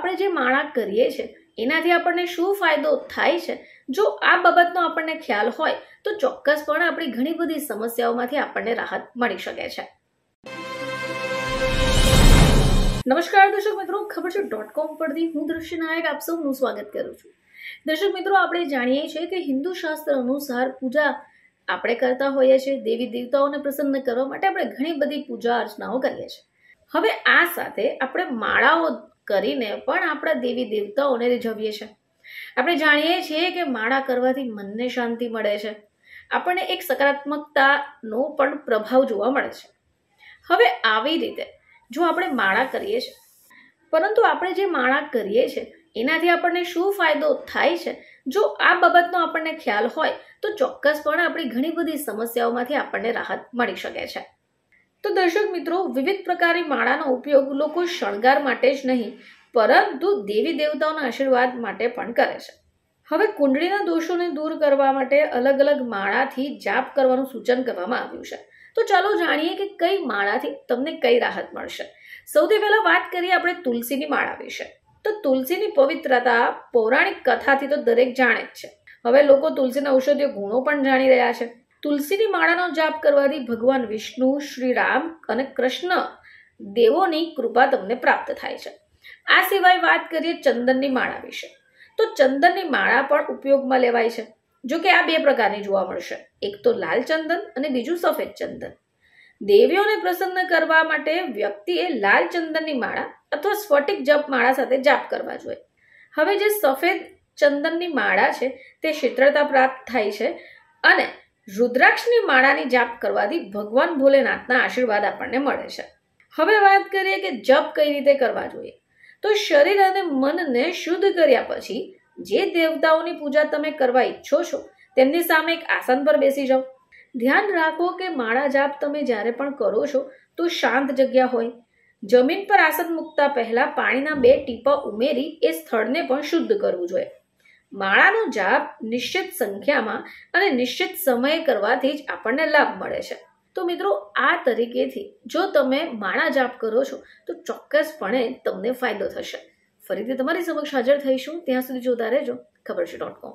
આપણે જે માળા કરીએ છીએ એનાથી આપણને શું ફાયદો થાય છે જો આ બાબતનો આપણને ખ્યાલ હોય તો ચોક્કસપણે આપણી ઘણી બધી સમસ્યાઓમાંથી આપણને રાહત મળી શકે છે નમસ્કાર દર્શક મિત્રો ખબર છે ડોટ કોમ પરથી હું દ્રશ્ય નાયક આપ સૌનું સ્વાગત કરું છું દર્શક મિત્રો આપણે જાણીએ છીએ કે હિન્દુ શાસ્ત્ર અનુસાર પૂજા આપણે કરતા હોઈએ છીએ દેવી દેવતાઓને પ્રસન્ન કરવા માટે આપણે ઘણી બધી પૂજા અર્ચનાઓ કરીએ છીએ હવે આ સાથે આપણે માળાઓ કરીને પણ આપણા દેવી દેવતાઓને રીઝવીએ છીએ આપણે જાણીએ છીએ કે માળા કરવાથી મનને શાંતિ મળે છે આપણને એક સકારાત્મકતાનો પણ પ્રભાવ જોવા મળે છે હવે આવી રીતે જો આપણે માળા કરીએ છીએ પરંતુ આપણે જે માળા કરીએ છીએ એનાથી આપણને શું ફાયદો થાય છે જો આ બાબતનો આપણને ખ્યાલ હોય તો ચોક્કસપણે આપણી ઘણી બધી સમસ્યાઓમાંથી આપણને રાહત મળી શકે છે તો દર્શક મિત્રો વિવિધ પ્રકારની માળાનો ઉપયોગ લોકો શણગાર માટે જ નહીં પરંતુ દેવી દેવતાઓના આશીર્વાદ માટે પણ કરે છે હવે કુંડળીના દોષોને દૂર કરવા માટે અલગ અલગ માળાથી જાપ કરવાનું સૂચન કરવામાં આવ્યું છે તો ચાલો જાણીએ કે કઈ માળાથી તમને કઈ રાહત મળશે સૌથી પહેલાં વાત કરીએ આપણે તુલસીની માળા વિશે તો તુલસીની પવિત્રતા પૌરાણિક કથાથી તો દરેક જાણે જ છે હવે લોકો તુલસીના ઔષધીય ગુણો પણ જાણી રહ્યા છે તુલસીની માળાનો જાપ કરવાથી ભગવાન વિષ્ણુ શ્રીરામ અને કૃષ્ણ દેવોની કૃપા તમને પ્રાપ્ત થાય છે આ સિવાય વાત કરીએ ચંદનની માળા વિશે તો ચંદનની માળા પણ ઉપયોગમાં લેવાય છે જો કે આ બે પ્રકારની જોવા મળશે એક તો લાલ ચંદન અને બીજું સફેદ ચંદન દેવીઓને પ્રસન્ન કરવા માટે વ્યક્તિએ લાલ ચંદનની માળા અથવા સ્ફટિક જપ માળા સાથે જાપ કરવા જોઈએ હવે જે સફેદ ચંદનની માળા છે તે શીતળતા પ્રાપ્ત થાય છે અને રુદ્રાક્ષની માળાની જાપ કરવાથી ભગવાન ભોલેનાથના આશીર્વાદ આપણને મળે છે હવે વાત કરીએ કે જપ કઈ રીતે કરવા જોઈએ તો શરીર અને મનને શુદ્ધ કર્યા પછી જે દેવતાઓની પૂજા તમે કરવા ઈચ્છો છો તેમની સામે એક આસન પર બેસી જાઓ ધ્યાન રાખો કે માળા જાપ તમે જ્યારે પણ કરો છો તો શાંત જગ્યા હોય જમીન પર આસન મૂકતા પહેલા પાણીના બે ટીપા ઉમેરી એ સ્થળને પણ શુદ્ધ કરવું જોઈએ માળાનો જાપ નિશ્ચિત સંખ્યામાં અને નિશ્ચિત સમયે કરવાથી જ આપણને લાભ મળે છે તો મિત્રો આ તરીકેથી જો તમે માળા જાપ કરો છો તો ચોક્કસપણે તમને ફાયદો થશે ફરીથી તમારી સમક્ષ હાજર થઈશું ત્યાં સુધી જોતા રહેજો ખબર છે ડોટ કોમ